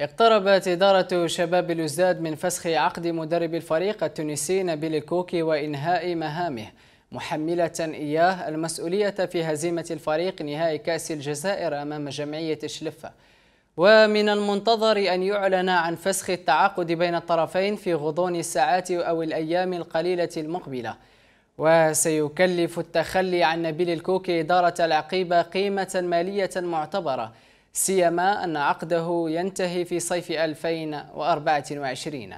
اقتربت إدارة شباب الوزداد من فسخ عقد مدرب الفريق التونسي نبيل الكوكي وإنهاء مهامه محملة إياه المسؤولية في هزيمة الفريق نهائي كأس الجزائر أمام جمعية شلفة ومن المنتظر أن يعلن عن فسخ التعاقد بين الطرفين في غضون الساعات أو الأيام القليلة المقبلة وسيكلف التخلي عن نبيل الكوكي إدارة العقيبة قيمة مالية معتبرة سيما أن عقده ينتهي في صيف 2024